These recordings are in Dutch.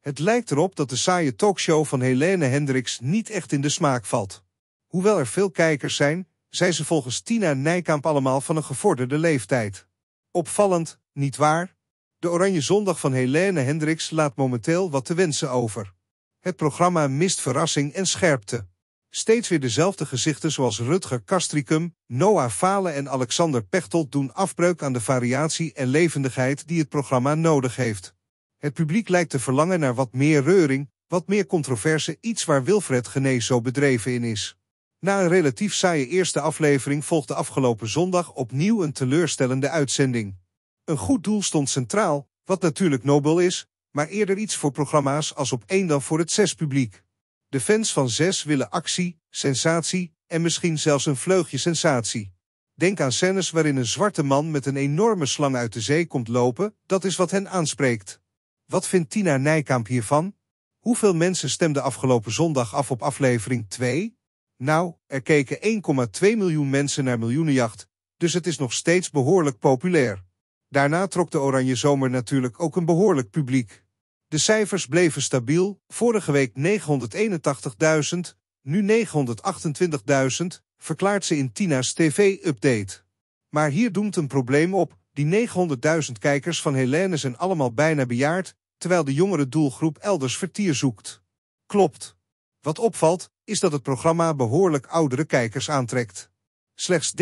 Het lijkt erop dat de saaie talkshow van Helene Hendricks niet echt in de smaak valt. Hoewel er veel kijkers zijn, zijn ze volgens Tina Nijkamp allemaal van een gevorderde leeftijd. Opvallend, niet waar? De Oranje Zondag van Helene Hendricks laat momenteel wat te wensen over. Het programma mist verrassing en scherpte. Steeds weer dezelfde gezichten zoals Rutger Kastricum, Noah Falen en Alexander Pechtold doen afbreuk aan de variatie en levendigheid die het programma nodig heeft. Het publiek lijkt te verlangen naar wat meer reuring, wat meer controverse, iets waar Wilfred Gené zo bedreven in is. Na een relatief saaie eerste aflevering volgde afgelopen zondag opnieuw een teleurstellende uitzending. Een goed doel stond centraal, wat natuurlijk nobel is, maar eerder iets voor programma's als op één dan voor het zes-publiek. De fans van zes willen actie, sensatie en misschien zelfs een vleugje sensatie. Denk aan scènes waarin een zwarte man met een enorme slang uit de zee komt lopen, dat is wat hen aanspreekt. Wat vindt Tina Nijkamp hiervan? Hoeveel mensen stemden afgelopen zondag af op aflevering 2? Nou, er keken 1,2 miljoen mensen naar Miljoenenjacht, dus het is nog steeds behoorlijk populair. Daarna trok de Oranje Zomer natuurlijk ook een behoorlijk publiek. De cijfers bleven stabiel, vorige week 981.000, nu 928.000, verklaart ze in Tina's tv-update. Maar hier doemt een probleem op, die 900.000 kijkers van Helene zijn allemaal bijna bejaard terwijl de jongere doelgroep elders vertier zoekt. Klopt. Wat opvalt, is dat het programma behoorlijk oudere kijkers aantrekt. Slechts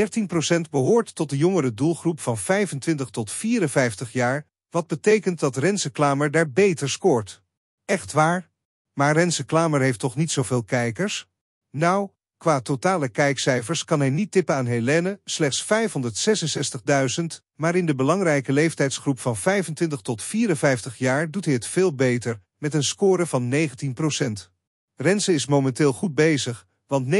13% behoort tot de jongere doelgroep van 25 tot 54 jaar, wat betekent dat Renze Klamer daar beter scoort. Echt waar? Maar Renze Klamer heeft toch niet zoveel kijkers? Nou, Qua totale kijkcijfers kan hij niet tippen aan Helene, slechts 566.000, maar in de belangrijke leeftijdsgroep van 25 tot 54 jaar doet hij het veel beter, met een score van 19%. Renze is momenteel goed bezig, want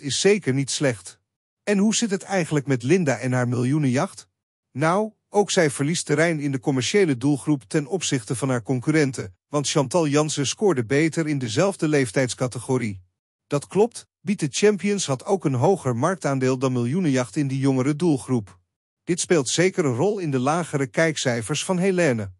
19% is zeker niet slecht. En hoe zit het eigenlijk met Linda en haar miljoenenjacht? Nou, ook zij verliest terrein in de commerciële doelgroep ten opzichte van haar concurrenten, want Chantal Jansen scoorde beter in dezelfde leeftijdscategorie. Dat klopt, Beat the Champions had ook een hoger marktaandeel dan Miljoenenjacht in die jongere doelgroep. Dit speelt zeker een rol in de lagere kijkcijfers van Helene.